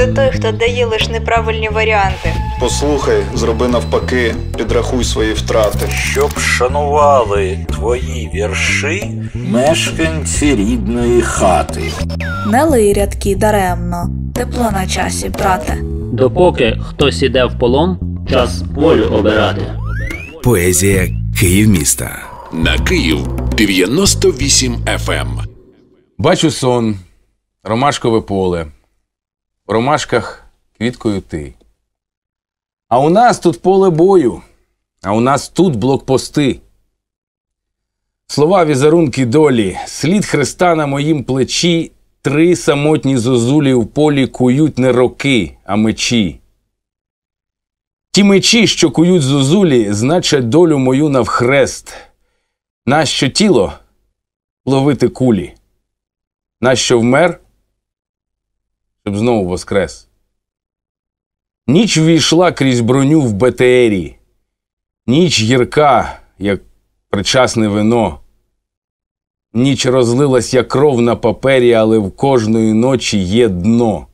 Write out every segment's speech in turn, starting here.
Це той, хто дає лиш неправильні варіанти. Послухай, зроби навпаки, підрахуй свої втрати. Щоб шанували твої вірші мешканці рідної хати. Не лий рядки даремно, тепло на часі, брате. Допоки хтось іде в полон, час волю обирати. Поезія Київ міста на Київ 98 FM. Ем. Бачу сон, ромашкове поле ромашках квіткою ти. А у нас тут поле бою, а у нас тут блокпости. Слова візерунки долі, слід хреста на моїм плечі, три самотні зозулі в полі кують не роки, а мечі. Ті мечі, що кують зозулі, значать долю мою навхрест. Нащо тіло ловити кулі? Нащо вмер? щоб знову воскрес. Ніч війшла крізь броню в Бетеері, ніч гірка, як причасне вино. Ніч розлилась, як кров на папері, але в кожної ночі є дно.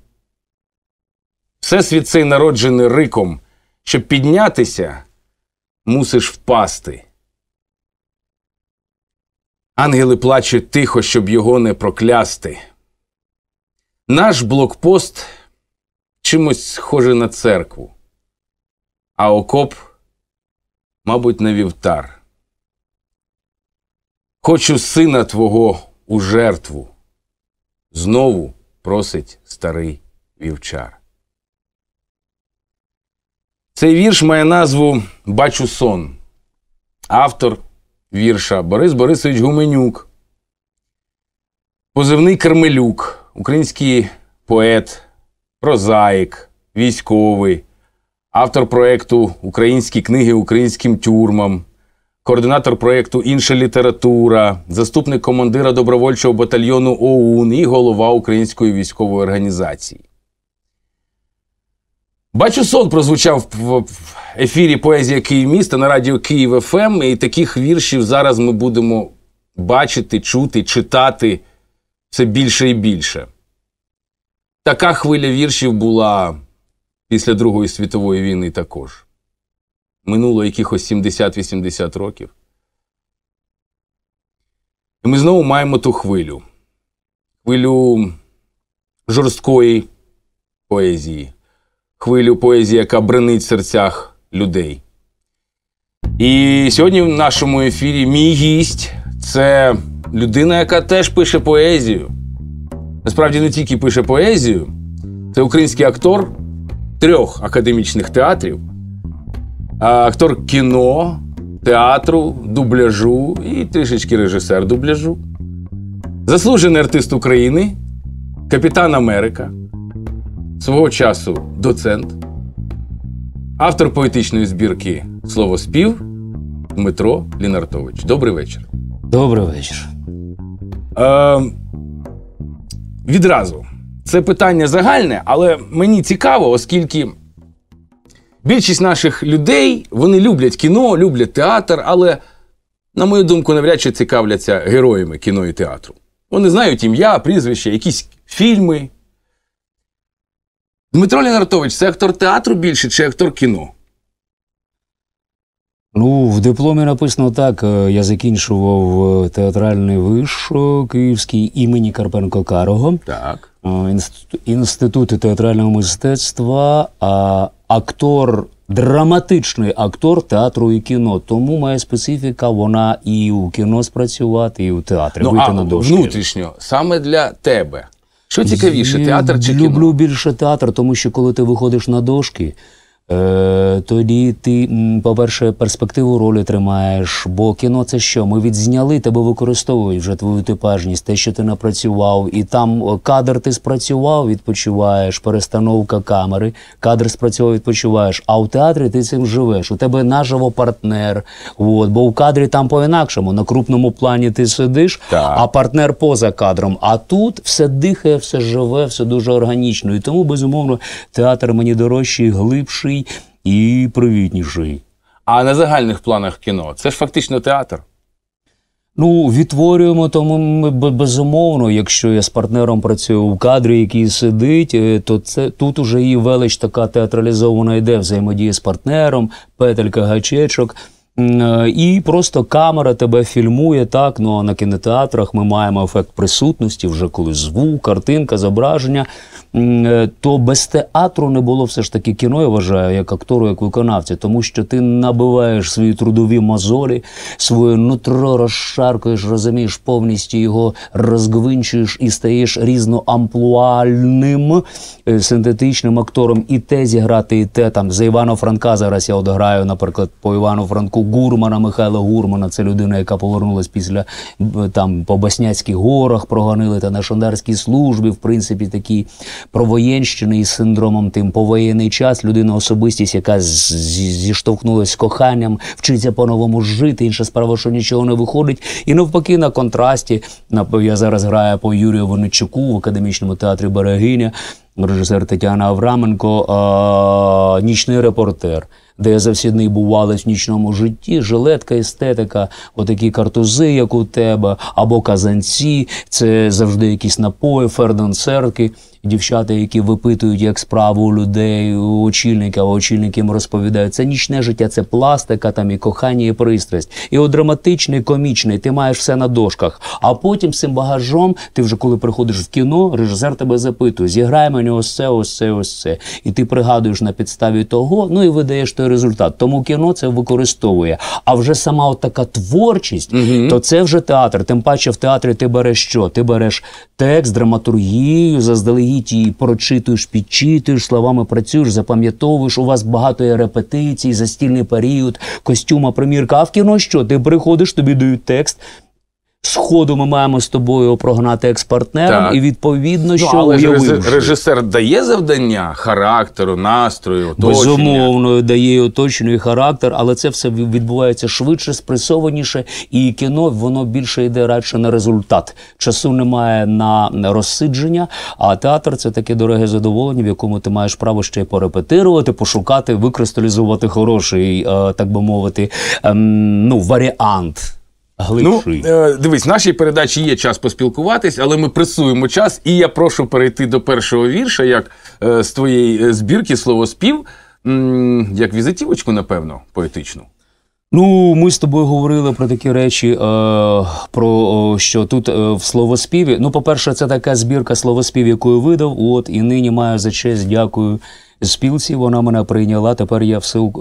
Всесвіт цей народжений риком, щоб піднятися, мусиш впасти. Ангели плачуть тихо, щоб його не проклясти. Наш блокпост чимось схоже на церкву, а окоп, мабуть, на вівтар. Хочу сина твого у жертву. Знову просить старий вівчар. Цей вірш має назву Бачу сон. Автор вірша Борис Борисович Гуменюк. Позивний Кармелюк український поет, прозаїк, військовий, автор проєкту Українські книги українським тюрмам, координатор проєкту Інша література, заступник командира добровольчого батальйону ОУН і голова Української військової організації. Бачу, сон прозвучав в ефірі Поезія Київ міста на радіо Київ ФМ. Ем». І таких віршів зараз ми будемо бачити, чути, читати все більше і більше. Така хвиля віршів була після Другої світової війни також. Минуло якихось 70-80 років. І ми знову маємо ту хвилю. Хвилю жорсткої поезії, хвилю поезії, яка бренить в серцях людей. І сьогодні в нашому ефірі мій гість це людина, яка теж пише поезію. Насправді не тільки пише поезію, це український актор трьох академічних театрів, актор кіно, театру, дубляжу і трішечки режисер дубляжу, заслужений артист України, капітан Америка, свого часу доцент, автор поетичної збірки Слово спів Дмитро Лінартович. Добрий вечір. Добрий вечір. Е, Відразу. Це питання загальне, але мені цікаво, оскільки більшість наших людей вони люблять кіно, люблять театр, але, на мою думку, навряд чи цікавляться героями кіно і театру. Вони знають ім'я, прізвище, якісь фільми. Дмитро Лінартович це актор театру більше чи актор кіно? Ну, в дипломі написано так. Е, я закінчував е, театральний виш Київський імені Карпенко Карого. Так. Е, інститут театрального мистецтва, а актор, драматичний актор театру і кіно. Тому моя специфіка, вона і у кіно спрацювати, і у театрі. Ну, вийти а на дошки. внутрішньо саме для тебе. Що цікавіше, театр чи кіно? Я люблю більше театр, тому що коли ти виходиш на дошки. Е, тоді ти, по-перше, перспективу ролі тримаєш, бо кіно це що? Ми відзняли, тебе використовують вже твою типажність, те, що ти напрацював, і там е, кадр ти спрацював, відпочиваєш, перестановка камери, кадр спрацював, відпочиваєш. А у театрі ти цим живеш. У тебе наживо партнер. От, бо у кадрі там по-інакшому. На крупному плані ти сидиш, так. а партнер поза кадром. А тут все дихає, все живе, все дуже органічно. І тому, безумовно, театр мені дорожчий, глибший красивіший і привітніший. А на загальних планах кіно це ж фактично театр. Ну, відтворюємо тому ми безумовно. Якщо я з партнером працюю у кадрі, який сидить, е, то це тут уже і велич така театралізована йде взаємодія з партнером, петелька гачечок. Е, і просто камера тебе фільмує так. Ну а на кінотеатрах ми маємо ефект присутності, вже коли звук, картинка, зображення. Е, то без театру не було все ж таки кіно, я вважаю, як актору, як виконавця, тому що ти набиваєш свої трудові мозолі, своє нутро розшаркуєш, розумієш, повністю його розгвинчуєш і стаєш різноамплуальним е, синтетичним актором. І те зіграти, і те там за Івана Франка. Зараз я одграю, наприклад, по Івану Франку Гурмана, Михайла Гурмана. Це людина, яка повернулась після е, там по Басняцьких горах, проганили та на Шандарській службі, в принципі, такі про воєнщину із синдромом тим повоєнний час, людина особистість, яка зіштовхнулася з коханням, вчиться по-новому жити. Інша справа, що нічого не виходить. І навпаки, на контрасті я зараз граю по Юрію Воничуку в академічному театрі Берегиня, режисер Тетяна Авраменко, нічний репортер. Де я завсідний бувалець в нічному житті, жилетка, естетика, отакі картузи, як у тебе, або казанці, це завжди якісь напої, фердансерки дівчата, які випитують як справу у людей, у очільника, очільники їм розповідають, це нічне життя, це пластика, там і кохання, і пристрасть. І от драматичний, комічний, ти маєш все на дошках. А потім цим багажом, ти вже коли приходиш в кіно, режисер тебе запитує: зіграй мені ось це, ось це, ось це. І ти пригадуєш на підставі того, ну і видаєш той результат. Тому кіно це використовує. А вже сама от така творчість, угу. то це вже театр. Тим паче в театрі ти береш що? Ти береш текст, драматургію, заздалегідь світі, і прочитуєш, підчитуєш, словами працюєш, запам'ятовуєш. У вас багато є репетицій, застільний період, костюма, примірка. А в кіно що? Ти приходиш, тобі дають текст. Сходу ми маємо з тобою прогнати експартнером, так. і відповідно, ну, що ну, але уявимо. режисер дає завдання характеру, настрою, оточення? безумовно дає оточення і характер, але це все відбувається швидше, спресованіше, і кіно воно більше йде радше на результат. Часу немає на розсидження. А театр це таке дороге задоволення, в якому ти маєш право ще й порепетирувати, пошукати, викристалізувати хороший, е, так би мовити, ем, ну варіант. Ну, глибший. Ну, Дивись, в нашій передачі є час поспілкуватись, але ми пресуємо час, і я прошу перейти до першого вірша, як е, з твоєї е, збірки слово спів, як візитівочку, напевно, поетичну. Ну, ми з тобою говорили про такі речі, е, про що тут е, в словоспіві. Ну, по-перше, це така збірка словоспів, яку я видав. От і нині маю за честь, дякую спілці. Вона мене прийняла. Тепер я все е,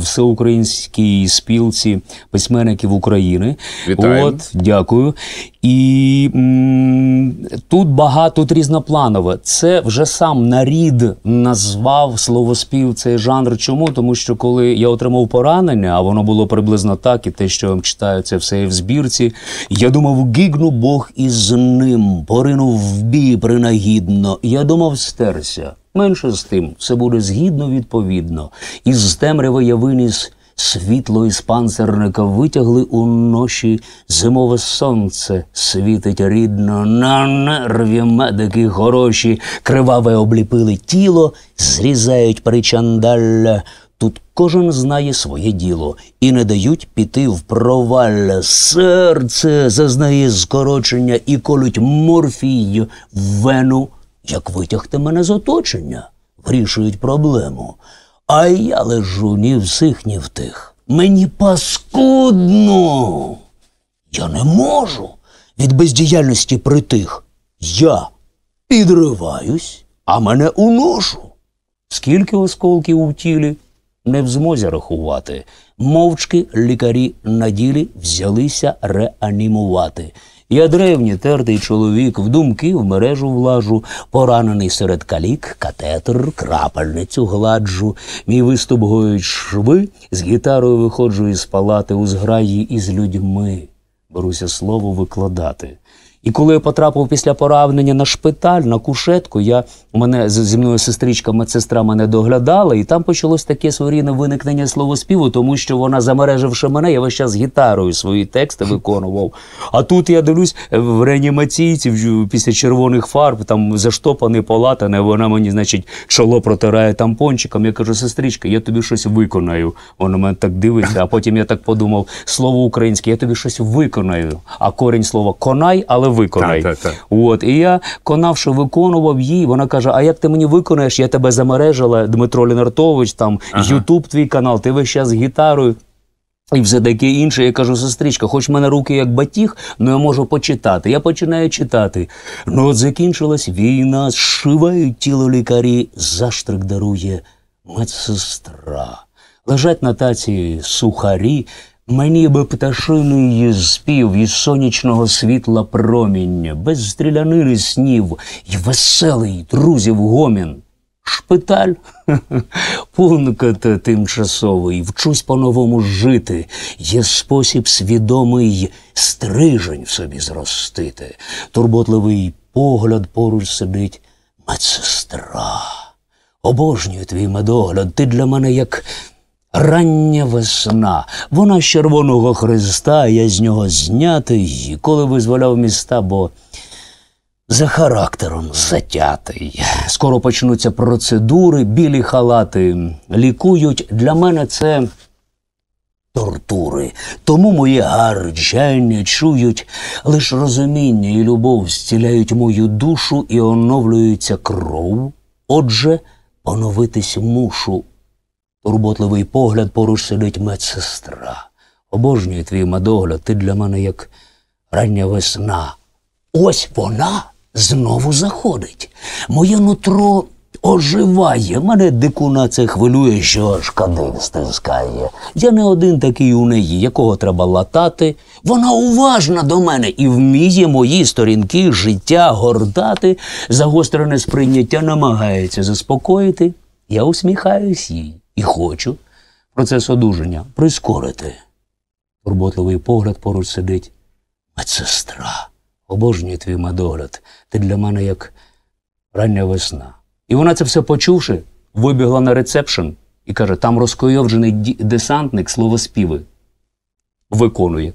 всеукраїнській спілці письменників України. Вітаю. От, дякую. І м, тут багато тут різнопланове. Це вже сам нарід назвав словоспів цей жанр. Чому? Тому що коли я отримав поранення, а воно було приблизно так, і те, що вам читаю, це все в збірці. Я думав, гігну Бог із ним, поринув в бій принагідно. Я думав, стерся. Менше з тим, це буде згідно відповідно. Із темрява я виніс світло із панцерника, витягли у ноші зимове сонце, світить рідно, на нерві медики хороші, криваве обліпили тіло, зрізають причандалля. Тут кожен знає своє діло і не дають піти в провалля. Серце зазнає скорочення і колють морфій в вену як витягти мене з оточення, вирішують проблему. А я лежу ні в сих, ні в тих. Мені паскудно. Я не можу від бездіяльності притих. Я підриваюсь, а мене уношу. Скільки осколків у тілі не в змозі рахувати. Мовчки лікарі на ділі взялися реанімувати. Я древній тертий чоловік в думки в мережу влажу, поранений серед калік, катетер, крапельницю гладжу. Мій виступ гоють шви, з гітарою виходжу із палати у зграї із людьми. Беруся слово викладати. І коли я потрапив після поранення на шпиталь, на кушетку, я мене зі мною сестричка, медсестра мене доглядала, і там почалось таке своєрідне виникнення словоспіву, тому що вона, замереживши мене, я весь час гітарою свої тексти виконував. А тут я дивлюсь в реанімаційці після червоних фарб, там заштопаний полатане, вона мені, значить, чоло протирає тампончиком. Я кажу, сестричка, я тобі щось виконаю. Вона мене так дивиться, а потім я так подумав: слово українське, я тобі щось виконаю. А корінь слова конай, але виконай. Так, так, так. От і я конавши, виконував її. Вона каже: А як ти мені виконаєш? Я тебе замережила, Дмитро Лінартович, там Ютуб ага. твій канал, ти весь час з гітарою. І все таке інше, я кажу, сестричка, хоч в мене руки як батіг, але ну, я можу почитати. Я починаю читати. Ну от закінчилась війна, зшивають тіло лікарі, заштрик дарує медсестра. Лежать на таці сухарі. Мені би пташиний спів і сонячного світла промінь, без стрілянини снів і веселий друзів гомін. Шпиталь, пункт тимчасовий, вчусь по-новому жити, є спосіб свідомий стрижень в собі зростити. Турботливий погляд поруч сидить медсестра. Обожнюю твій медогляд, ти для мене як Рання весна, вона з Червоного Христа, я з нього знятий, коли визволяв міста, бо за характером затятий. Скоро почнуться процедури, білі халати лікують. Для мене це тортури. Тому мої гарчання чують, лиш розуміння і любов зціляють мою душу і оновлюється кров. Отже, оновитись мушу. Турботливий погляд поруч сидить медсестра. Обожнює твій медогляд, ти для мене як рання весна. Ось вона знову заходить. Моє нутро оживає. Мене дикуна це хвилює, що аж кадин стискає. Я не один такий у неї, якого треба латати. Вона уважна до мене і вміє мої сторінки життя гордати, загострене сприйняття намагається заспокоїти. Я усміхаюсь їй і хочу процес одужання прискорити. Турботливий погляд поруч сидить. Медсестра, обожнює твій медогляд, ти для мене як рання весна. І вона це все почувши, вибігла на рецепшн і каже: там розкойовджений десантник словоспіви виконує.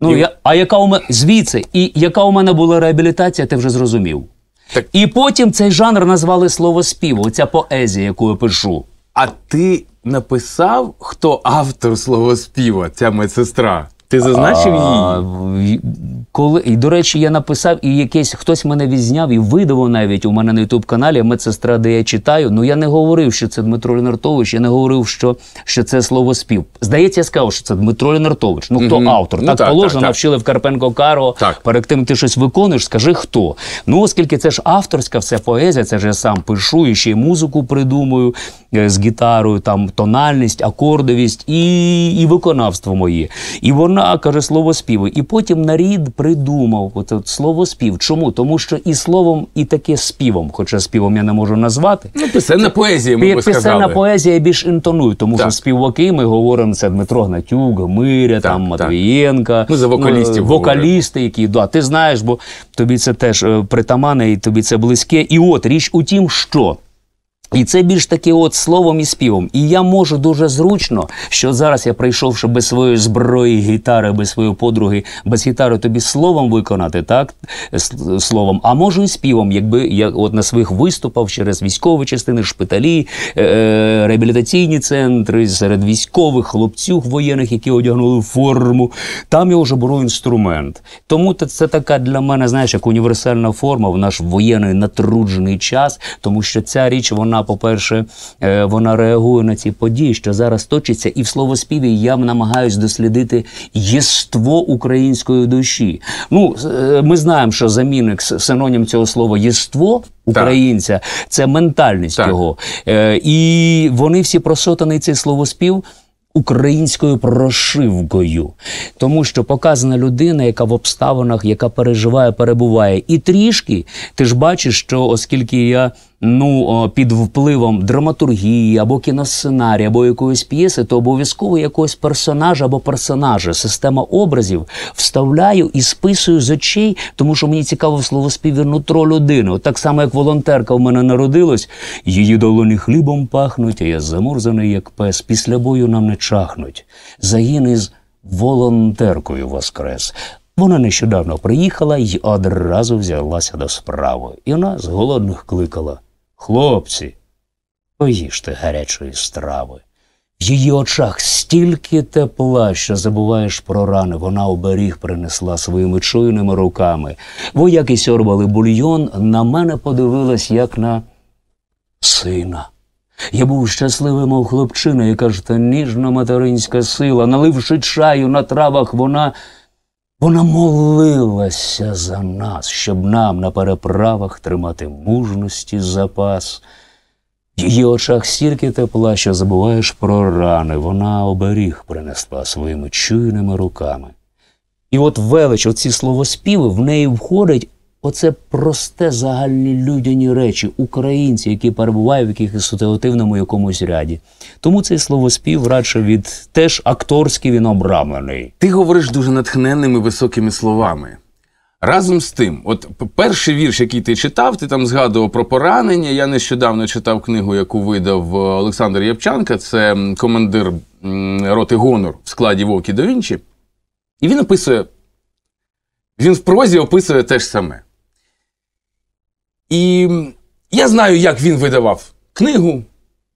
Ну, і... я, А яка у мене звідси, і яка у мене була реабілітація, ти вже зрозумів. Так... І потім цей жанр назвали словоспів, оця поезія, яку я пишу. А ти написав, хто автор співа ця медсестра? Ти зазначив її? Коли і до речі, я написав, і якесь хтось мене відзняв і видав навіть у мене на ютуб-каналі медсестра, де я читаю. Ну я не говорив, що це Дмитро Лінартович, я не говорив, що що це слово спів. Здається, я сказав, що це Дмитро Лінартович. Ну хто угу. автор? Ну, так, так положено, так, навчили в Карпенко Каро. Перед тим ти щось виконуєш, скажи хто. Ну оскільки це ж авторська вся поезія, це ж я сам пишу і ще й музику придумую е, з гітарою, там тональність, акордовість і і виконавство моє. І воно. Вона каже слово співи. І потім нарід придумав от, слово спів. Чому? Тому що і словом, і таке співом, хоча співом я не можу назвати. Ну, Пісенна поезія, ми сказали. Пісенна поезія я більш інтоную. тому так. що співаки ми говоримо це Дмитро Гнатюк, Миря там Матвієнка. Ну, за ну, вокалістів. Вокалісти, які да, ти знаєш, бо тобі це теж е, притамане, і тобі це близьке. І от річ у тім, що. І це більш таки от словом і співом. І я можу дуже зручно, що зараз я прийшовши без своєї зброї, гітари, без своєї подруги, без гітари, тобі словом виконати, так словом, а можу і співом, якби я от на своїх виступах через військові частини, шпиталі, е-, е реабілітаційні центри серед військових, хлопцюк воєнних, які одягнули форму. Там я вже беру інструмент. Тому це така для мене, знаєш, як універсальна форма в наш воєнний натруджений час, тому що ця річ вона вона, по-перше, е, вона реагує на ці події, що зараз точиться, і в словоспіві я намагаюсь дослідити єство української душі. Ну, е, ми знаємо, що замінник синонім цього слова єство. Українця, так. це ментальність так. його. Е, І вони всі просотані цей словоспів українською прошивкою, тому що показана людина, яка в обставинах, яка переживає, перебуває. І трішки ти ж бачиш, що оскільки я ну під впливом драматургії або кіносценарії, або якоїсь п'єси, то обов'язково якогось персонажа або персонажа, система образів вставляю і списую з очей, тому що мені цікаво словоспівір нутро людину. так само, як волонтерка в мене народилась, її долоні хлібом пахнуть, а я замурзаний, як пес. Після бою нам не чахнуть. Загін із волонтеркою воскрес. Вона нещодавно приїхала й одразу взялася до справи, і вона з голодних кликала. Хлопці, поїжте гарячої страви. В її очах стільки тепла, що забуваєш про рани, вона оберіг принесла своїми чуйними руками. Вояки сьорбали бульйон, на мене подивилась, як на сина. Я був щасливий, мов хлопчина, яка ж та ніжна материнська сила, наливши чаю на травах, вона вона молилася за нас, щоб нам на переправах тримати мужності запас. В її очах стільки тепла, що забуваєш про рани, вона оберіг принесла своїми чуйними руками. І от велич, оці словоспіви в неї входить Оце просте загальнолюдяні речі, українці, які перебувають в якихось ситуативному якомусь ряді. Тому цей словоспів радше від теж акторський він обрамлений. Ти говориш дуже натхненними високими словами. Разом з тим, от перший вірш, який ти читав, ти там згадував про поранення. Я нещодавно читав книгу, яку видав е, Олександр Явчанка, це командир роти Гонор в складі Вовки до Вінчі. І він описує. Він в прозі описує те ж саме. І я знаю, як він видавав книгу,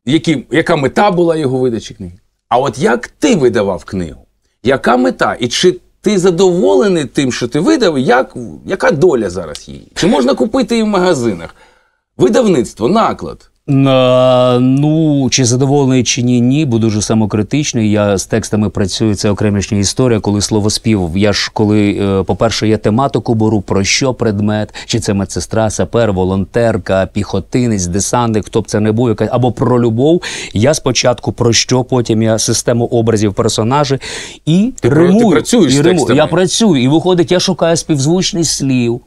які, яка мета була його видачі книги. А от як ти видавав книгу? Яка мета? І чи ти задоволений тим, що ти видав, як, яка доля зараз її? Чи можна купити її в магазинах? Видавництво, наклад. Е, ну, чи задоволений, чи ні, ні, бо дуже самокритичний. Я з текстами працюю, це окремішня історія, коли слово спів. Я ж коли, е, по-перше, я тематику беру, про що предмет, чи це медсестра, сапер, волонтерка, піхотинець, десантник, хто б це не був, яка або про любов. Я спочатку про що, потім я систему образів персонажі і ти, римую. Ти працюєш і римую. з текстами. Я працюю, і виходить, я шукаю співзвучний слів.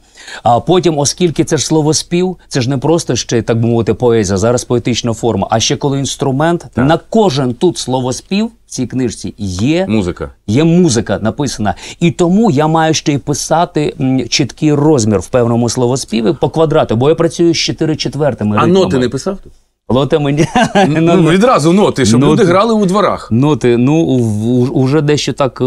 А потім, оскільки це ж словоспів, це ж не просто ще так би мовити поезія, зараз поетична форма, а ще коли інструмент так. на кожен тут словоспів в цій книжці є музика. Є музика написана, і тому я маю ще й писати чіткий розмір в певному словоспіві по квадрату, бо я працюю з чотири четвертими. А ритмами. ноти не писав тут? Лотемені... Ну, ну, відразу ноти, щоб ноти. Ну, люди грали у дворах. Ноти, ну, вже дещо так е,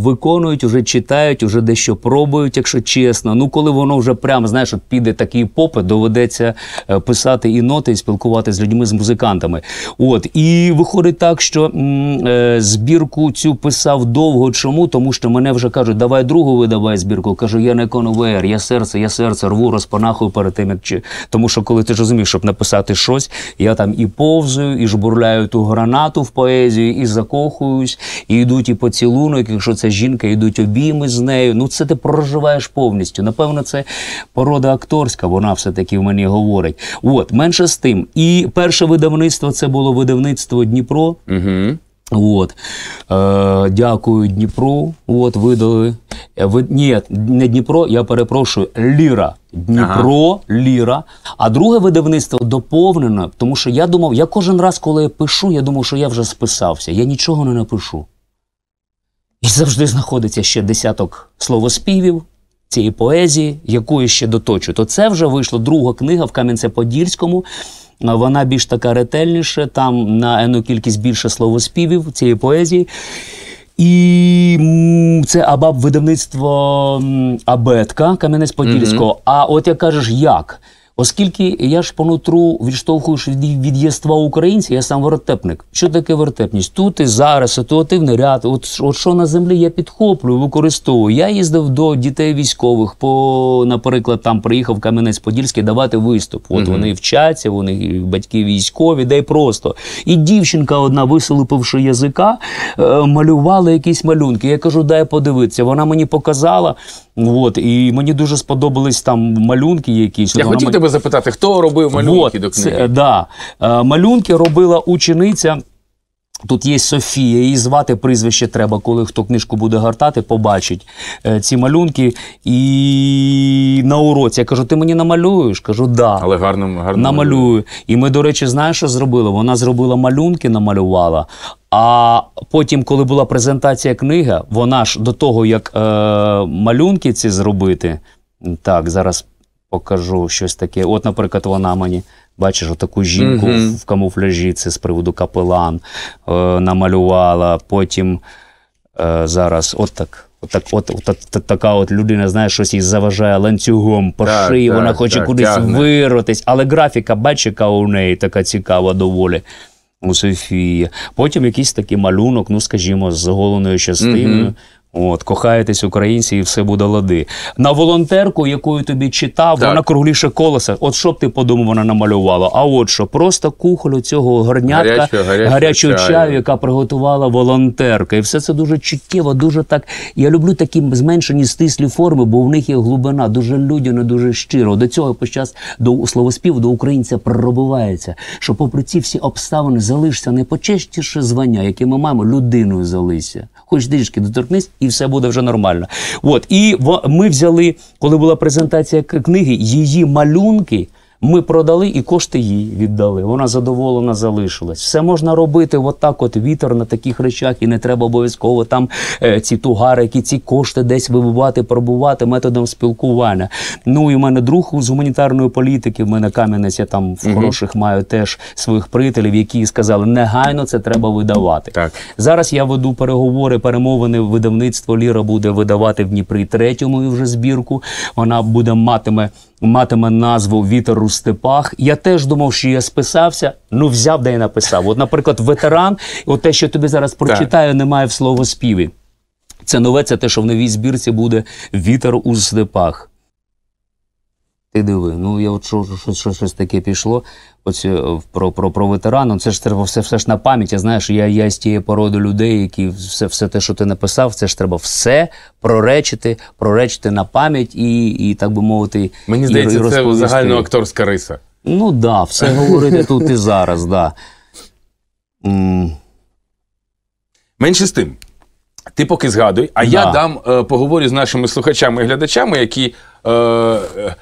виконують, вже читають, вже дещо пробують, якщо чесно. Ну, коли воно вже прям, знаєш, от піде такий попит, доведеться е, писати і ноти, і спілкуватися з людьми, з музикантами. От, І виходить так, що м, е, збірку цю писав довго. Чому? Тому що мене вже кажуть, давай другу видавай збірку. Кажу, я не конвейер, я серце, я серце рву, розпанахую перед тим, як чи. Тому що, коли ти ж розумієш, щоб написати щось щось. Я там і повзую, і жбурляю ту гранату в поезію, і закохуюсь, і йдуть типу, і поцілунок. Якщо це жінка, йдуть обійми з нею. Ну це ти проживаєш повністю. Напевно, це порода акторська. Вона все таки в мені говорить. От менше з тим. І перше видавництво це було видавництво Дніпро. Угу. От. Е, Дякую Дніпру. От, видали. Е, ви, Ні, не Дніпро, я перепрошую, Ліра. Дніпро, ага. Ліра. А друге видавництво доповнено, тому що я думав, я кожен раз, коли я пишу, я думав, що я вже списався. Я нічого не напишу. І завжди знаходиться ще десяток словоспівів цієї поезії, якої ще доточу. То це вже вийшла друга книга в Кам'янце-Подільському. Вона більш така ретельніша, там на ену кількість більше словоспівів цієї поезії. І це абаб видавництво Абетка Кам'янець-Подільського. Mm-hmm. А от як кажеш, як? Оскільки я ж понутру відштовхуєш від, від єства українця, я сам вертепник. Що таке вертепність? Тут і зараз ситуативний ряд. От, от що на землі я підхоплюю, використовую. Я їздив до дітей військових, по, наприклад, там приїхав Кам'янець-Подільський давати виступ. От угу. вони вчаться, вони батьки військові, де просто. І дівчинка одна, висолупивши язика, е, малювала якісь малюнки. Я кажу, дай подивитися. Вона мені показала. От, і мені дуже сподобались там малюнки якісь. Я хотів тебе тебе запитати, хто робив малюнки вот, до книги? Це, да. Е, малюнки робила учениця. Тут є Софія, її звати прізвище треба, коли хто книжку буде гартати, побачить е, ці малюнки. І на уроці я кажу: ти мені намалюєш? Кажу, да. Але гарно, гарно намалюю. І ми, до речі, знаєш, що зробили? Вона зробила малюнки, намалювала. А потім, коли була презентація книги, вона ж до того, як е, малюнки ці зробити, так, зараз покажу щось таке. От, наприклад, вона мені. Бачиш, отаку жінку mm -hmm. в камуфляжі, це з приводу капелан е, намалювала. Потім е, зараз от так, от так, от, от, от, от така от людина, знаєш, щось їй заважає ланцюгом по так, шиї, так, вона хоче так, кудись тягне. вирватися. Але графіка, бачиш, яка у неї така цікава доволі. У Софії. Потім якийсь такий малюнок, ну, скажімо, з голеною частиною. Mm -hmm. От, кохаєтесь українці, і все буде лади. На волонтерку, якою тобі читав, так. вона кругліше колеса. От що б ти подумав, вона намалювала. А от що, просто кухолю цього горнятка, гарячого, чаю, яка приготувала волонтерка. І все це дуже чуттєво, дуже так. Я люблю такі зменшені стислі форми, бо в них є глибина, дуже людяно, дуже щиро. До цього під час до словоспів до українця пробивається, що, попри ці всі обставини, залишся найпочастіше звання, яке ми маємо, людиною залишся. Хоч трішки доторкнись і все буде вже нормально. От і ми взяли, коли була презентація книги, її малюнки. Ми продали і кошти їй віддали. Вона задоволена залишилась. Все можна робити, отак. От вітер на таких речах, і не треба обов'язково там е, ці тугарики, ці кошти десь вибивати, пробувати методом спілкування. Ну і в мене друг з гуманітарної політики. В мене кам'янець я там в хороших маю теж своїх приятелів, які сказали, негайно це треба видавати. Так зараз я веду переговори, перемовини видавництво Ліра буде видавати в Дніпрі третьому вже збірку. Вона буде матиме матиме назву Вітер у степах. Я теж думав, що я списався. Ну взяв де і написав. От, наприклад, ветеран, от те, що тобі зараз прочитаю, немає в слово співі. Це нове, це те, що в новій збірці буде Вітер у степах. Ти диви, ну я от що щось що, щось таке пішло. Ось е, про про, про ветерану. Ну, це ж треба все все ж на пам'ять. Я Знаєш, я я з тієї породи людей, які все все те, що ти написав, це ж треба все проречити, проречити на пам'ять і, і так би мовити, мені здається, і розповісти. це загальноакторська риса. Ну так, да, все говорити тут і зараз, да. Менше з тим. Ти поки згадуй, а да. я дам е, поговорю з нашими слухачами і глядачами, які. Е, е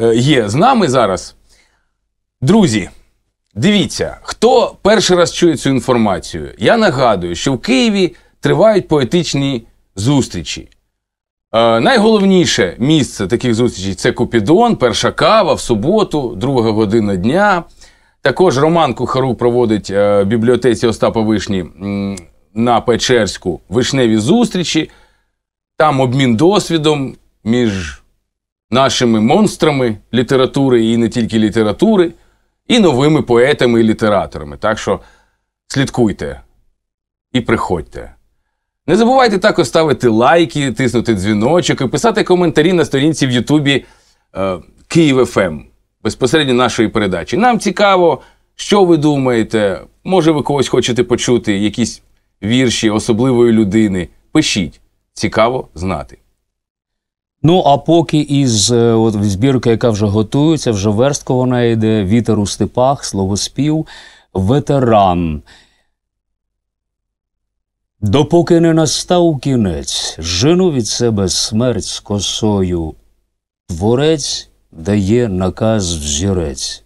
Е, є з нами зараз. Друзі, дивіться, хто перший раз чує цю інформацію. Я нагадую, що в Києві тривають поетичні зустрічі. Е, найголовніше місце таких зустрічей це Купідон, перша кава в суботу, друга година дня. Також Роман Кухару проводить е, в бібліотеці Остапа Вишні на Печерську вишневі зустрічі, там обмін досвідом між нашими монстрами літератури і не тільки літератури, і новими поетами і літераторами. Так що слідкуйте і приходьте. Не забувайте також ставити лайки, тиснути дзвіночок і писати коментарі на сторінці в Ютубі е, ФМ ем, безпосередньо нашої передачі. Нам цікаво, що ви думаєте. Може, ви когось хочете почути, якісь вірші особливої людини. Пишіть. Цікаво знати. Ну а поки із е, от, збірки, яка вже готується, вже верстка вона йде, вітер у степах, словоспів, ветеран. Допоки не настав кінець, жену від себе смерть з косою. Творець дає наказ взірець.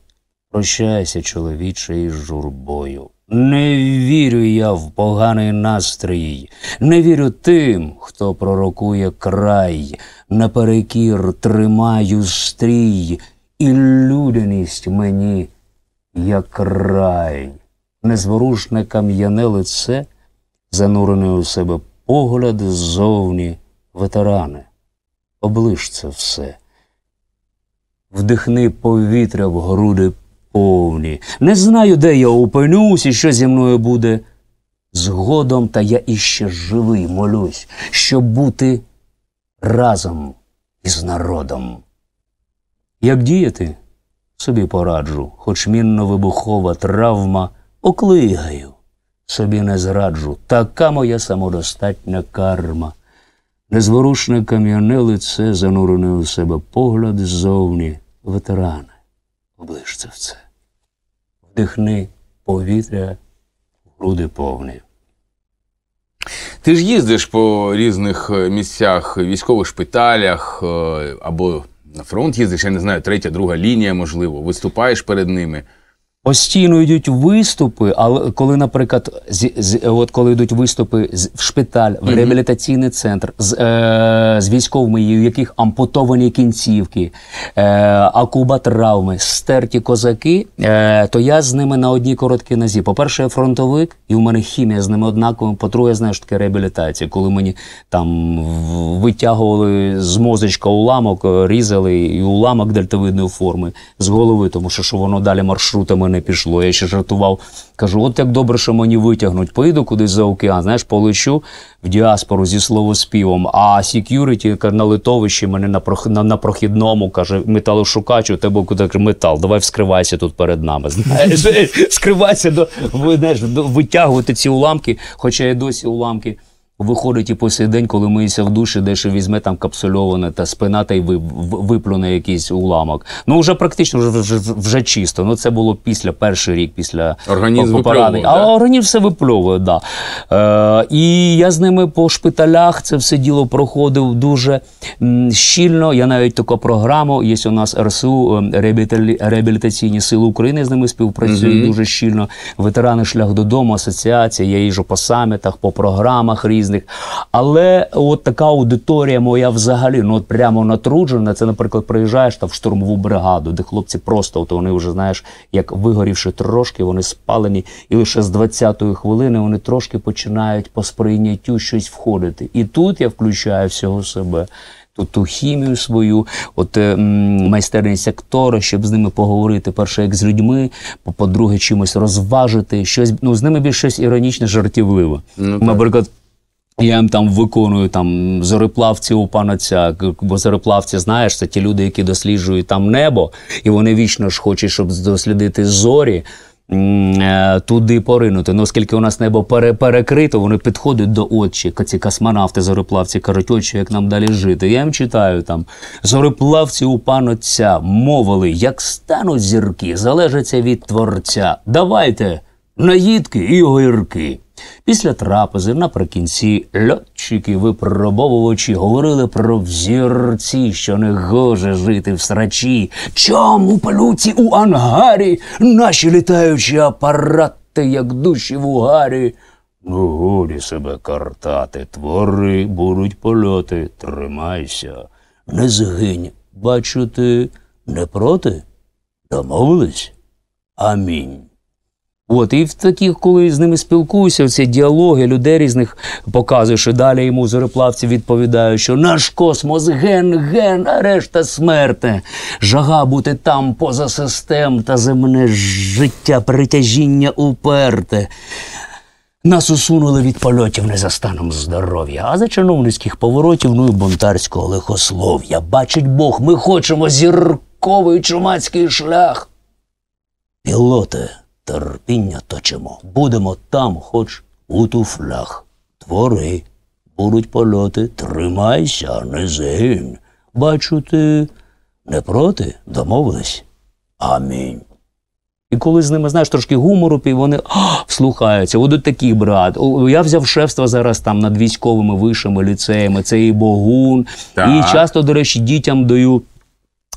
Прощайся, чоловіче, із журбою. Не вірю я в поганий настрій, не вірю тим, хто пророкує край наперекір тримаю стрій, і людяність мені, як рай, незворушне кам'яне лице, занурене у себе погляд ззовні ветерани. Оближ це все. Вдихни повітря в груди повні. Не знаю, де я опинюсь і що зі мною буде. Згодом та я іще живий молюсь, щоб бути разом із народом. Як діяти, собі пораджу, хоч мінно-вибухова травма оклигаю, собі не зраджу, така моя самодостатня карма. Незворушне кам'яне лице занурене у себе погляд ззовні, ветерана, оближце в це. Вдихни повітря, груди повні. Ти ж їздиш по різних е, місцях, військових шпиталях е, або на фронт їздиш, я не знаю, третя, друга лінія, можливо, виступаєш перед ними. Постійно йдуть виступи, але коли, наприклад, з, з от коли йдуть виступи з в шпиталь, в реабілітаційний центр, з е, з військовими, у яких ампутовані кінцівки, е, акуба травми, стерті козаки, е, то я з ними на одній короткій нозі. По-перше, я фронтовик, і в мене хімія з ними однакова. По-друге, знаєш знаю що таке реабілітація, коли мені там витягували з мозочка уламок, е, різали і уламок дельтовидної форми з голови, тому що що воно далі маршрутами не пішло. Я ще жартував. Кажу, от як добре, що мені витягнуть. Поїду кудись за океан, знаєш, полечу в діаспору зі словоспівом. А секюріті на литовищі мене на прох... на, на прохідному каже, металошукач, у тебе куди метал. Давай вскривайся тут перед нами. Знаєш, скривайся до, знаєш, до витягувати ці уламки, хоча я досі уламки. Виходить і по сей день, коли миється в душі, дещо візьме там капсульоване та спина та й виплюне якийсь уламок. Ну вже практично вже вже чисто. Ну це було після перший рік, після організм поранень. А організм все випльовує, да. Е, І я з ними по шпиталях це все діло проходив дуже щільно. Я навіть таку програму є у нас РСУ ем, реабілітаційні сили України з ними співпрацюють угу. дуже щільно. Ветерани шлях додому, асоціація. Я їжу по самітах, по програмах різних різних. Але от така аудиторія моя взагалі ну от прямо натруджена. Це, наприклад, приїжджаєш там в штурмову бригаду, де хлопці просто от вони вже знаєш, як вигорівши трошки, вони спалені, і лише з 20-ї хвилини вони трошки починають по сприйняттю щось входити. І тут я включаю всього себе. Ту, ту хімію свою, от е, м, майстерність актора, щоб з ними поговорити, перше, як з людьми, по-друге, чимось розважити, щось ну з ними більш щось іронічне, жартівливе. Ну, Наприклад, я їм там виконую там зореплавці у пана ця, бо зореплавці, знаєш, це ті люди, які досліджують там небо, і вони вічно ж хочуть, щоб дослідити зорі. Е, туди поринути. Ну, оскільки у нас небо пере- перекрито, вони підходять до очі. Ці космонавти, зореплавці, кажуть, очі, як нам далі жити. Я їм читаю там зореплавці у панотця мовили, як стануть зірки, залежаться від творця. Давайте наїдки і огірки. Після трапези наприкінці льотчики випробовувачі говорили про взірці, що не гоже жити в срачі. Чом у палюці у ангарі наші літаючі апарати, як душі в угарі. Ну, голі себе картати, твори будуть польоти, тримайся, не згинь, бачу ти не проти? Домовились? Амінь. От і в таких, коли з ними спілкуюся, ці діалоги людей різних показує, що далі йому зореплавці відповідають, що наш космос ген, ген, а решта смерти, жага бути там поза систем та земне життя, притяжіння уперте. Нас усунули від польотів не за станом здоров'я, а за чиновницьких поворотів, ну і бунтарського лихослов'я. Бачить Бог, ми хочемо зірковий чумацький шлях. Пілоти терпіння точимо. Будемо там, хоч у туфлях. Твори, будуть польоти, тримайся, не згинь. Бачу, ти не проти, домовились. Амінь. І коли з ними, знаєш, трошки гумору, і вони вслухаються, будуть такі брат. я взяв шефство зараз там над військовими вишими ліцеями, це і Богун. Так. І часто, до речі, дітям даю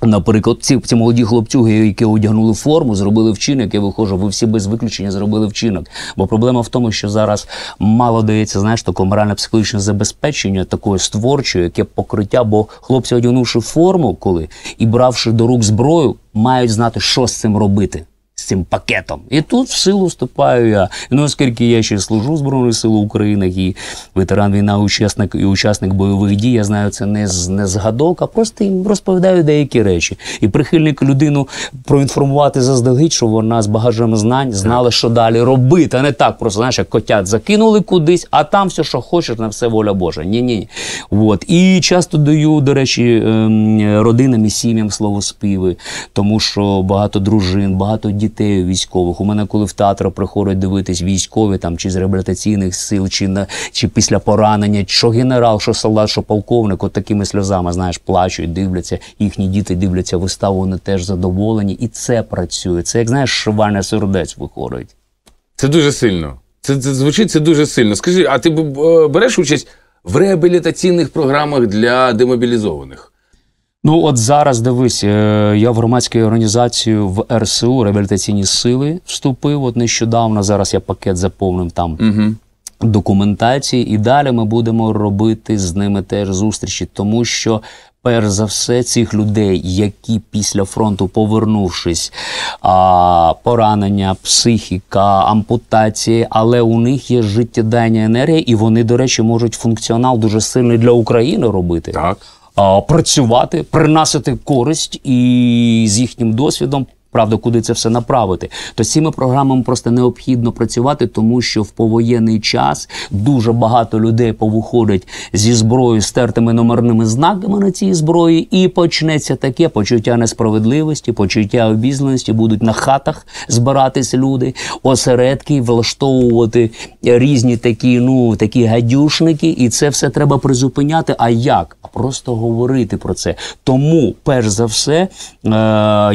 Наприклад, ці ці молоді хлопцюги, які одягнули форму, зробили вчинок. Я виходжу, ви всі без виключення зробили вчинок. Бо проблема в тому, що зараз мало дається знаєш, такого морально-психологічне забезпечення, такої створчої, яке покриття, бо хлопці, одягнувши форму, коли і бравши до рук зброю, мають знати, що з цим робити з цим пакетом. І тут в силу вступаю я. Ну, оскільки я ще служу Збройних сил України і ветеран війна, учасник і учасник бойових дій, я знаю це не з не згадок, а просто їм розповідаю деякі речі. І прихильник людину проінформувати заздалегідь, що вона з багажем знань знала, що далі робити. А не так просто знаєш, як котят закинули кудись, а там все, що хочеш, на все воля Божа. Ні-ні. От. І часто даю, до речі, ем, родинам і сім'ям словоспіви, тому що багато дружин, багато дітей дітей військових. У мене, коли в театр приходять дивитись військові там чи з реабілітаційних сил, чи на чи після поранення, що генерал, що солдат, що полковник, от такими сльозами знаєш, плачуть, дивляться. Їхні діти дивляться виставу, вони теж задоволені, і це працює. Це як знаєш, шивальне сердець виходить. Це дуже сильно. Це, це звучить це дуже сильно. Скажи, а ти е, береш участь в реабілітаційних програмах для демобілізованих? Ну от зараз дивись, е, я в громадській організацію в РСУ реабілітаційні сили вступив. От нещодавно зараз я пакет заповнив там. Угу. Документації і далі ми будемо робити з ними теж зустрічі, тому що перш за все цих людей, які після фронту, повернувшись, а, поранення, психіка, ампутації, але у них є життєдайна енергія, і вони, до речі, можуть функціонал дуже сильний для України робити. Так працювати, приносити користь і з їхнім досвідом правда, куди це все направити. То цими програмами просто необхідно працювати, тому що в повоєнний час дуже багато людей повиходить зі зброєю з тертими номерними знаками на цій зброї, і почнеться таке почуття несправедливості, почуття обізнаності, будуть на хатах збиратись люди, осередки, влаштовувати різні такі, ну такі гадюшники, і це все треба призупиняти. А як? А просто говорити про це. Тому, перш за все, е-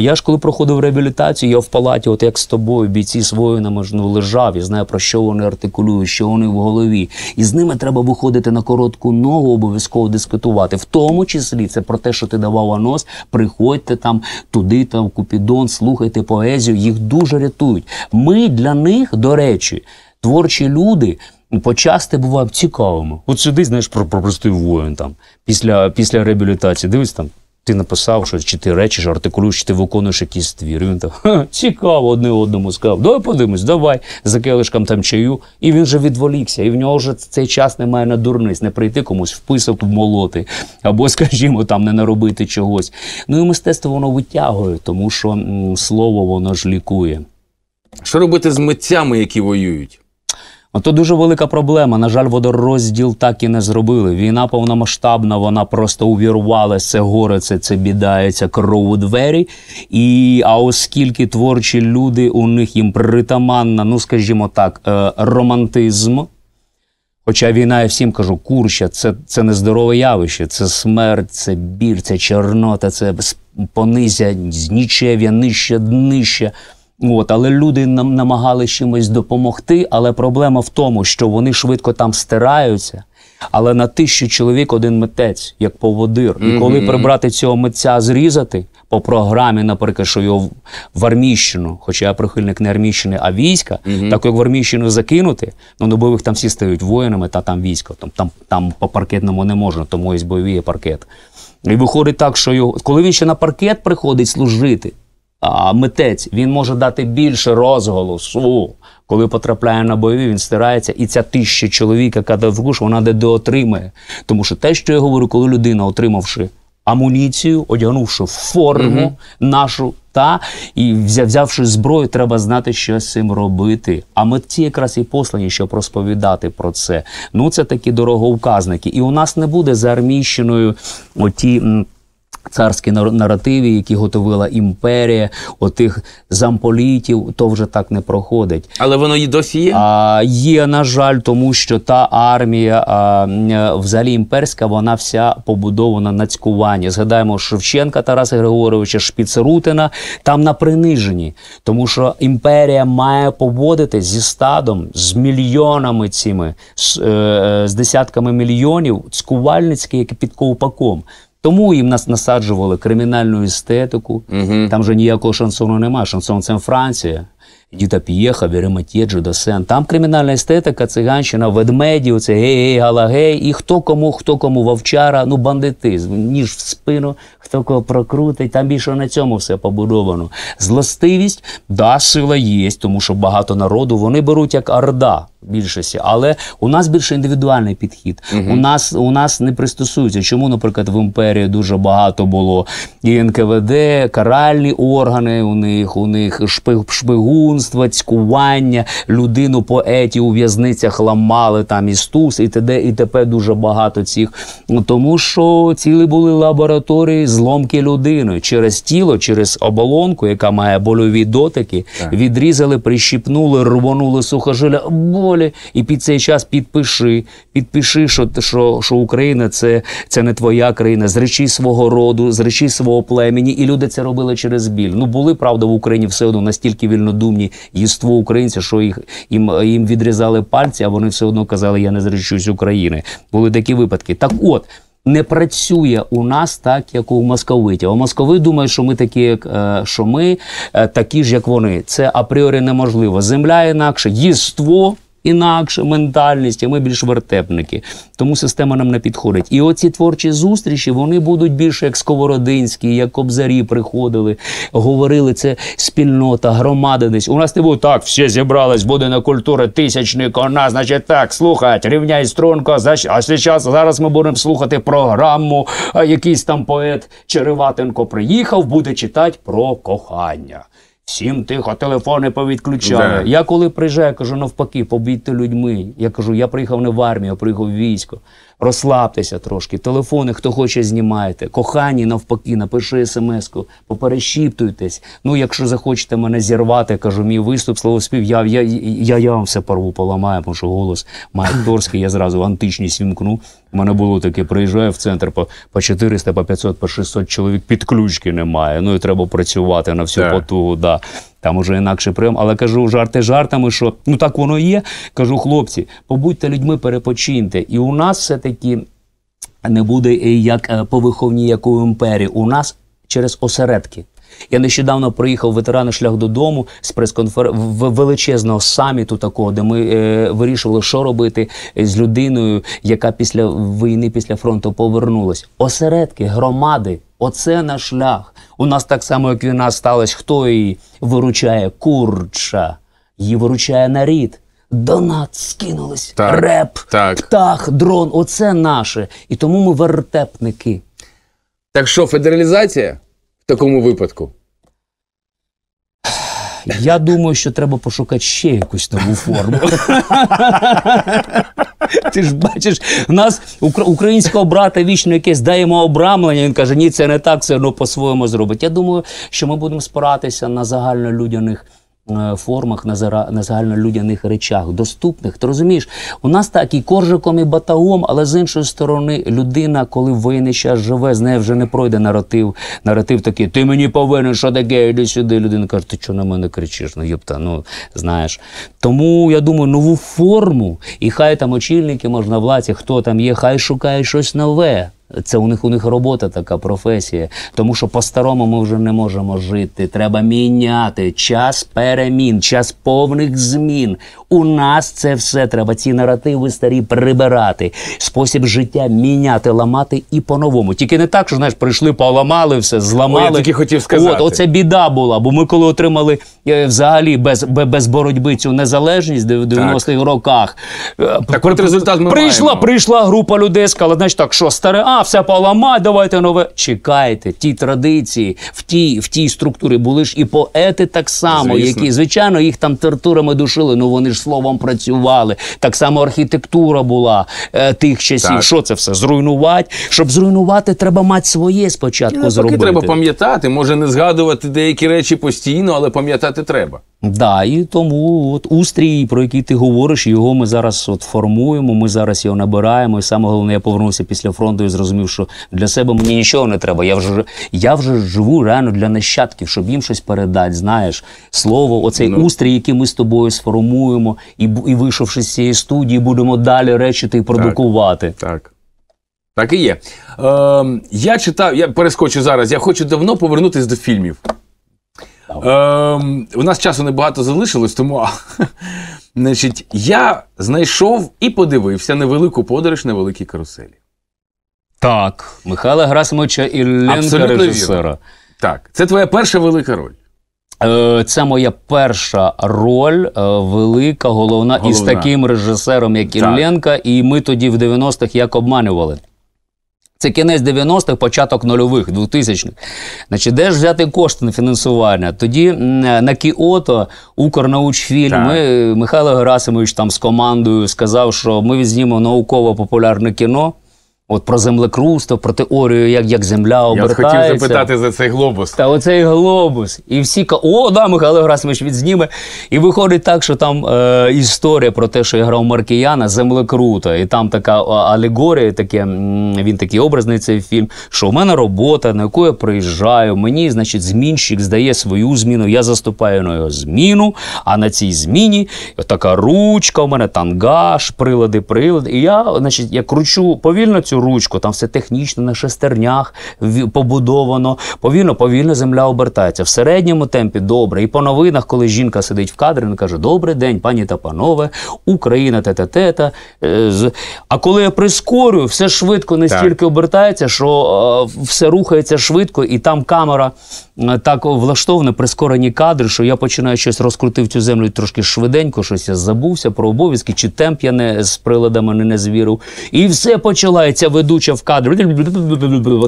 я ж коли проходив реабілітацію, я в палаті, от як з тобою, бійці з воїнами ну, лежав і знаю, про що вони артикулюють, що вони в голові. І з ними треба виходити на коротку ногу, обов'язково дискутувати. В тому числі це про те, що ти давав анос, приходьте там туди, там Купідон, слухайте поезію. Їх дуже рятують. Ми для них, до речі, творчі люди. Почасти буває цікавими. От сюди, знаєш, про пропустив воїн там після після реабілітації. Дивись там ти написав, що чи ти речиш, артикулюєш, чи ти виконуєш якийсь твір. Він там цікаво одне одному сказав. Давай подивимось, давай за келишком там чаю. І він вже відволікся. І в нього вже цей час немає на дурниць, не прийти комусь вписок молоти. або, скажімо, там не наробити чогось. Ну і мистецтво воно витягує, тому що м, слово воно ж лікує. Що робити з митцями, які воюють? То дуже велика проблема. На жаль, водорозділ так і не зробили. Війна повномасштабна, вона просто увірвала це горе, це це біда, це кров у двері. І а оскільки творчі люди, у них їм притаманна, ну скажімо так, е, романтизм. Хоча війна, я всім кажу, курща це це здорове явище, це смерть, це біль, це чорнота, це понизя, знічев'я, нижче, днище. От, Але люди нам намагали чимось допомогти. Але проблема в тому, що вони швидко там стираються. Але на тисячу чоловік один митець, як поводир. І коли прибрати цього митця, зрізати по програмі, наприклад, що його в армійщину, хоча я прихильник не армійщини, а війська, так як в армійщину закинути, ну на бойових там всі стають воїнами, та там військо. Там там, там по паркетному не можна, тому є бойові паркет. І виходить так, що його, коли він ще на паркет приходить служити митець він може дати більше розголосу, коли потрапляє на бойові, він стирається, і ця тисяча чоловік, яка дав руш, вона де доотримає. Тому що те, що я говорю, коли людина, отримавши амуніцію, одягнувши форму угу. нашу. Та і взявши зброю, треба знати, що з цим робити. А ми ці якраз і послані, щоб розповідати про це. Ну це такі дороговказники. І у нас не буде за армійщиною оті царські наративи, які готувала імперія, отих замполітів, то вже так не проходить. Але воно і досі є? А, Є, на жаль, тому що та армія, а, взагалі імперська, вона вся побудована на цькуванні. Згадаємо Шевченка Тараса Григоровича, Шпіцерутина, там на приниженні, тому що імперія має поводити зі стадом, з мільйонами цими, з, е, е з десятками мільйонів цькувальницьки, як під ковпаком. Тому їм нас насаджували кримінальну естетику. Угу. Там же ніякого шансону немає Шансон це Франція. Діта П'єха, Віриматєджо, Досен. Там кримінальна естетика, циганщина, ведмеді, оце гей-гей, галагей, і хто кому, хто кому вовчара, ну бандитизм, ніж в спину, хто кого прокрутить. Там більше на цьому все побудовано. Злостивість, да, сила є, тому що багато народу вони беруть як орда більшості. Але у нас більше індивідуальний підхід. Угу. У нас у нас не пристосується, Чому, наприклад, в імперії дуже багато було і НКВД, каральні органи у них, у них шпиг шпигун шпигунства, цькування, людину поеті у в'язницях ламали там і стус, і т.д. і т.п. дуже багато цих. Тому що ціли були лабораторії зломки людини через тіло, через оболонку, яка має больові дотики, так. відрізали, прищіпнули, рвонули сухожилля болі. І під цей час підпиши, підпиши, що що, що Україна це це не твоя країна, зречи свого роду, зречи свого племені. І люди це робили через біль. Ну були правда в Україні все одно настільки вільнодумні їство українця що їх їм їм відрізали пальці, а вони все одно казали, я не зречусь України. Були такі випадки. Так, от. Не працює у нас так, як у московитів. А москови думають, що ми такі, як е, що ми е, такі ж, як вони. Це апріорі неможливо. Земля інакше, їство інакша ментальність, а ми більш вертепники. Тому система нам не підходить. І оці творчі зустрічі вони будуть більше як сковородинські, як кобзарі приходили, говорили це спільнота, громада десь. У нас не було так, всі зібрались, буде на культура тисячник, вона, значить, так, слухать, рівняй струнко, значить, а зараз, зараз ми будемо слухати програму, якийсь там поет Череватенко приїхав, буде читати про кохання. Всім тихо, телефони повідключали. Да. Я коли приїжджаю, кажу, навпаки, побійте людьми. Я кажу, я приїхав не в армію, я приїхав в військо розслабтеся трошки. Телефони, хто хоче, знімайте. Кохані, навпаки, напиши смс-ку, поперешіптуйтесь. Ну, якщо захочете мене зірвати, кажу, мій виступ, словоспів, я я, я, я вам все порву поламаю, тому що голос має акторський, я зразу античність вімкну. У мене було таке, приїжджаю в центр по по 400, по 500, по 600 чоловік, підключки немає. Ну і треба працювати на всю yeah. потугу. Да там уже інакший прийом. Але кажу, жарти жартами, що ну так воно є. Кажу, хлопці, побудьте людьми, перепочиньте. І у нас все-таки не буде е, як е, по виховній як у імперії. У нас через осередки. Я нещодавно приїхав ветерани шлях додому з прес-конфер... величезного саміту, такого де ми е, вирішували, що робити з людиною, яка після війни, після фронту повернулась. Осередки громади. Оце наш шлях. У нас так само, як і нас сталася, хто її виручає курча, її виручає нарід. Донат скинулись, так, реп, так. птах, дрон. Оце наше. І тому ми вертепники. Так що федералізація в такому випадку? Я думаю, що треба пошукати ще якусь нову форму. Ти ж бачиш, в нас українського брата вічно якесь даємо обрамлення. Він каже, ні, це не так, все одно по-своєму зробить. Я думаю, що ми будемо спиратися на загальнолюдяних Е, формах, на зара на загальнолюдяних речах, доступних. Ти розумієш, у нас так і коржиком, і батагом, але з іншої сторони, людина, коли воєнний час живе, з нею вже не пройде наратив. Наратив такий, ти мені повинен, що таке, іди сюди. Людина каже, ти чого на мене кричиш? Ну єпта, ну знаєш. Тому я думаю, нову форму, і хай там очільники, можна владці, хто там є, хай шукає щось нове. Це у них у них робота така професія. Тому що по-старому ми вже не можемо жити. Треба міняти час перемін, час повних змін. У нас це все треба. Ці наративи старі прибирати, спосіб життя міняти, ламати і по-новому. Тільки не так, що знаєш, прийшли, поламали все, зламали. О, я тільки хотів сказати. От оце біда була. Бо ми коли отримали е, взагалі без без боротьби цю незалежність в 90-х роках. Е, так от результат ми прийшла, маємо. прийшла група людей, сказала, знаєш так, що старе. а, все поламай, давайте нове. Чекайте, ті традиції в тій в тій структурі були ж і поети так само, Звісно. які звичайно їх там тортурами душили. Ну вони ж словом працювали. Так само архітектура була е, тих часів. Так. Що це все? Зруйнувати? Щоб зруйнувати, треба мати своє спочатку. Ну, зробити. треба пам'ятати, може не згадувати деякі речі постійно, але пам'ятати треба. Да, і тому от устрій, про який ти говориш, його ми зараз от формуємо. Ми зараз його набираємо. І саме головне, я повернувся після фронту і зрозумів, що для себе мені нічого не треба. Я вже я вже живу реально для нащадків, щоб їм щось передати. Знаєш, слово, оцей ну. устрій, який ми з тобою сформуємо, і і вийшовши з цієї студії, будемо далі речити і продукувати. Так. так. Так і є. Е, Я читав, я перескочу зараз. Я хочу давно повернутися до фільмів. Е, У нас часу небагато залишилось, тому значить, я знайшов і подивився невелику подорож на великій каруселі. Так. Михайла Грасимовича Ілленка, режисера. Так, це твоя перша велика роль. Е, це моя перша роль, е, велика, головна, із таким режисером, як Так. Ілленка. І ми тоді в 90-х як обманювали. Це кінець 90-х, початок нульових, 2000-х. Значить, де ж взяти кошти на фінансування? Тоді на Кіото, Укрнаучфільм, ми, Михайло Герасимович там з командою сказав, що ми візьмемо науково-популярне кіно. От про землекрутство, про теорію, як як земля обертається. Я хотів запитати за цей глобус. Та оцей глобус. І всі о, да, Михайло Грасимович відзніме. І виходить так, що там е, історія про те, що я грав Маркіяна, землекрута. І там така алегорія, таке, він такий образний цей фільм, що в мене робота, на яку я приїжджаю. Мені, значить, змінщик здає свою зміну. Я заступаю на його зміну. А на цій зміні така ручка, у мене тангаж, прилади, прилади. І я, значить, я кручу повільно цю ручку, там все технічно на шестернях побудовано. Повільно, повільно земля обертається. В середньому темпі добре. І по новинах, коли жінка сидить в кадрі, вона каже: Добрий день, пані та панове, Україна тета-тета. Е, а коли я прискорюю, все швидко настільки обертається, що е, все рухається швидко, і там камера е, так влаштована, прискорені кадри, що я починаю щось розкрутив цю землю трошки швиденько, щось я забувся про обов'язки, чи темп я не з приладами не, не звірив. І все почалається вдається ведуча в кадр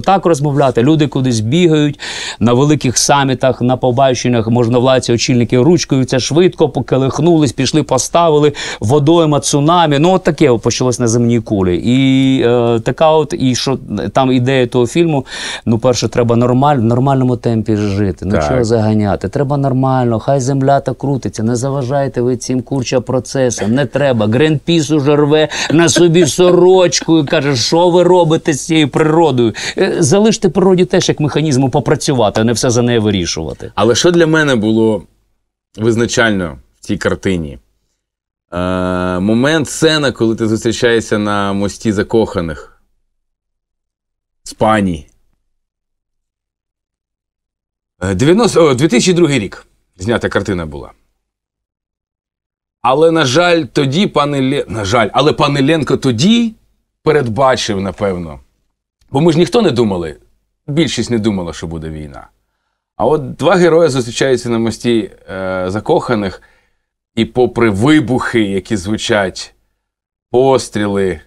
так розмовляти. Люди кудись бігають на великих самітах, на побаченнях можновладці, очільники ручкуються швидко, покелихнулись, пішли, поставили водойма, цунамі. Ну от таке почалось на земній кулі. І е, така, от і що там ідея того фільму: ну, перше, треба нормаль, в нормальному темпі жити, нічого ну, заганяти. Треба нормально, хай земля та крутиться, не заважайте ви цим курча процесом. Не треба. Гренпіс уже рве на собі сорочку і каже, що ви робите з цією природою? Е, залиште природі теж як механізму попрацювати, а не все за неї вирішувати. Але що для мене було визначально в цій картині? Е, Момент сцена, коли ти зустрічаєшся на мості закоханих з пані. 90, е, о, 2002 рік знята картина була. Але, на жаль, тоді пане Лє... на жаль, але пане Ленко тоді передбачив, напевно. Бо ми ж ніхто не думали, більшість не думала, що буде війна. А от два герої зустрічаються на мості е, закоханих, і, попри вибухи, які звучать, постріли.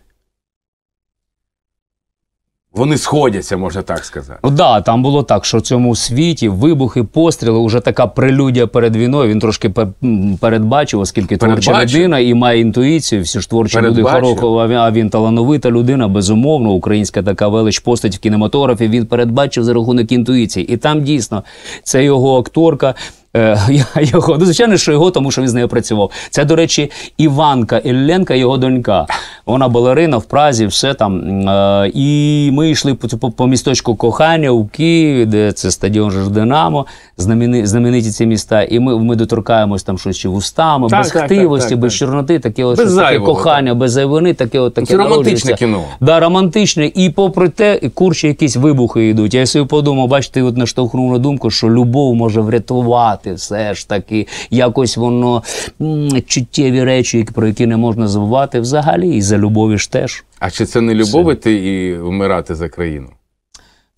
Вони сходяться, можна так сказати. Ну, да, там було так, що в цьому світі вибухи, постріли, вже така прелюдія перед війною. Він трошки передбачив, оскільки творча людина і має інтуїцію. Всі ж творчі люди хорохова. А він талановита людина, безумовно, українська така велич постать в кінематографі. Він передбачив за рахунок інтуїції. І там дійсно ця його акторка е, його. Ну, звичайно, що його, тому що він з нею працював. Це, до речі, Іванка Ілленка, його донька. Вона балерина в Празі, все там. Е, і ми йшли по, по, по місточку кохання у Києві, де це стадіон Жординамо, знамени, знамениті ці міста. І ми ми доторкаємось там щось чи вустами, так, без так, хтивості, так, без чорноти, таке ось без таке кохання, без зайвини, таке от таке. Це романтичне кіно. Да, романтичне. І попри те, курші якісь вибухи йдуть. Я собі подумав, бачите, от наштовхнув на думку, що любов може врятувати забувати. Все ж таки, якось воно чуттєві речі, про які не можна забувати взагалі, і за любові ж теж. А чи це не любовити і вмирати за країну?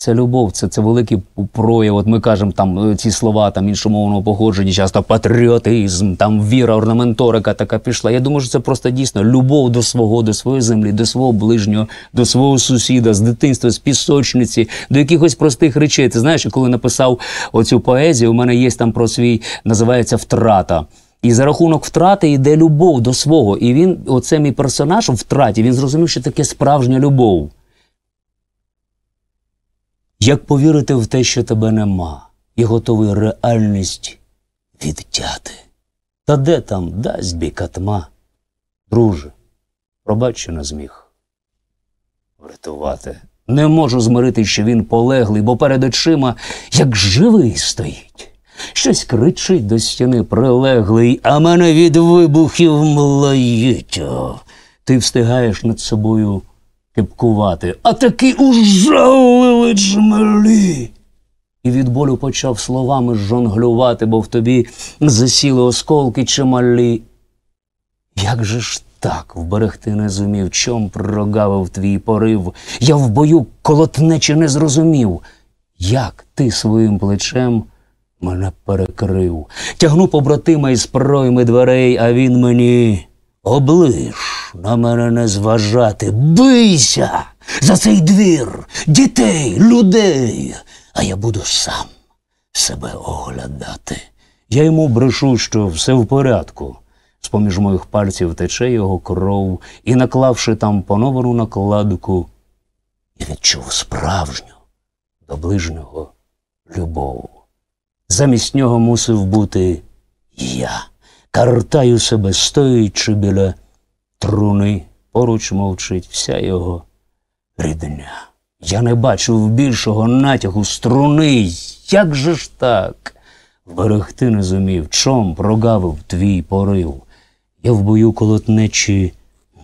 Це любов, це це великий прояв. От ми кажемо там е, ці слова там іншомовного походження, часто патріотизм, там віра, орнаменторика така пішла. Я думаю, що це просто дійсно любов до свого, до своєї землі, до свого ближнього, до свого сусіда, з дитинства, з пісочниці, до якихось простих речей. Ти знаєш, коли написав оцю поезію, у мене є там про свій називається втрата. І за рахунок втрати йде любов до свого. І він, оце мій персонаж у втраті, він зрозумів, що таке справжня любов. Як повірити в те, що тебе нема, і готовий реальність відтяти? Та де там дасть бі катма? Друже, пробач, що не зміг врятувати. Не можу змирити, що він полеглий, бо перед очима, як живий стоїть, щось кричить до стіни прилеглий, а мене від вибухів млаїть. Ти встигаєш над собою кепкувати. А таки ужалили джмелі. І від болю почав словами жонглювати, бо в тобі засіли осколки чималі. Як же ж так вберегти не зумів, чом прогавив твій порив? Я в бою колотнечі не зрозумів, як ти своїм плечем мене перекрив. Тягну побратима із пройми дверей, а він мені. Оближ на мене не зважати. Бийся за цей двір, дітей, людей, а я буду сам себе оглядати. Я йому брешу, що все в порядку. З-поміж моїх пальців тече його кров, і, наклавши там поновану накладку, я відчув справжню до ближнього любов. Замість нього мусив бути я картаю себе, стоючи біля труни, поруч мовчить вся його рідня. Я не бачив більшого натягу струни. Як же ж так? Берегти не зумів, чом прогавив твій порив. Я в бою колотнечі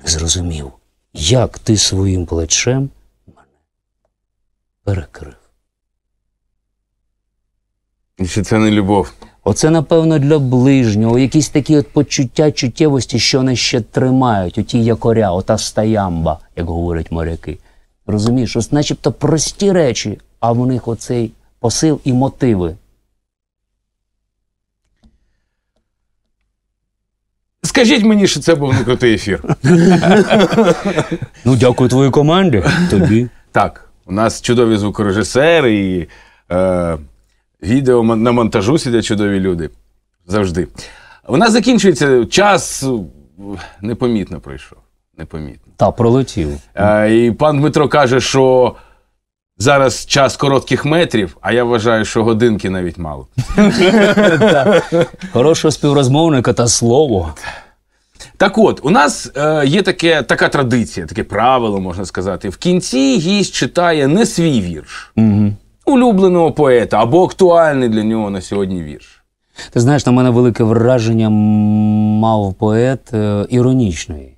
не зрозумів, як ти своїм плечем мене перекрив. І Чи це не любов? Оце, напевно, для ближнього, якісь такі от почуття чуттєвості, що не ще тримають, оті якоря, ота стаямба, як говорять моряки. Розумієш, ось начебто прості речі, а в них оцей посил і мотиви. Скажіть мені, що це був не крутий ефір. Ну, дякую твоїй команді. Тобі. Так, у нас чудові звукорежисери і. Е, Відео на монтажу сидять чудові люди завжди. Вона закінчується, час е, непомітно пройшов. Непомітно. Та пролетів. А, е, І пан Дмитро каже, що зараз час коротких метрів, а я вважаю, що годинки навіть мало. Хорошого співрозмовника та слово. Так от, у нас е, є таке, така традиція, таке правило, можна сказати. В кінці гість читає не свій вірш. Угу улюбленого поета або актуальний для нього на сьогодні вірш? Ти знаєш, на мене велике враження мав поет е, іронічної.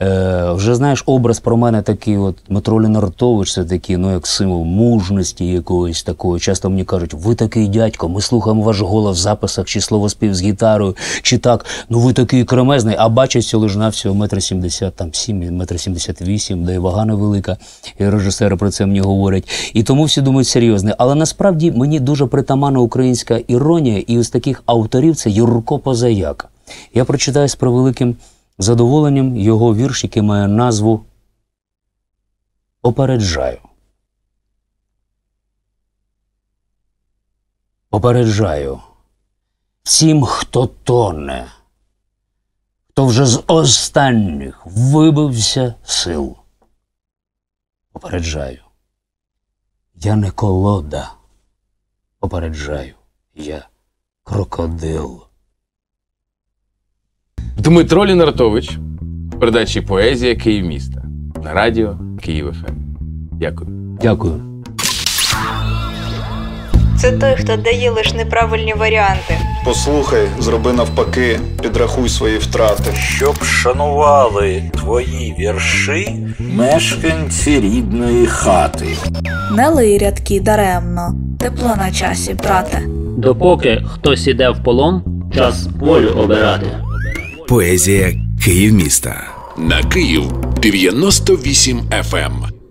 Е, Вже знаєш, образ про мене такий, от Дмитро Лінартович, це такий, ну як символ мужності якогось такого. Часто мені кажуть, ви такий дядько, ми слухаємо ваш голос в записах, чи словоспів з гітарою, чи так. Ну ви такий кремезний, а бачиться, лижна всього метр сімдесят, там сім, метр сімдесят вісім, де вага невелика. І режисери про це мені говорять. І тому всі думають серйозне. Але насправді мені дуже притаманна українська іронія, і ось таких авторів це Юрко Позаяк. Я прочитаю з превеликим задоволенням його вірш, який має назву Опереджаю. Опереджаю всім, хто тоне, хто вже з останніх вибився сил. Опереджаю Я не колода. Опереджаю я крокодил. Дмитро Лінартович в передачі Поезія Київ міста на радіо Київ ФМ. Ем». Дякую. Дякую. Це той, хто дає лише неправильні варіанти. Послухай, зроби навпаки, підрахуй свої втрати. Щоб шанували твої вірші мешканці рідної хати. Не рядки даремно, тепло на часі брате. Допоки хтось іде в полон, час волю обирати. Поезія Київ міста на Київ 98 FM.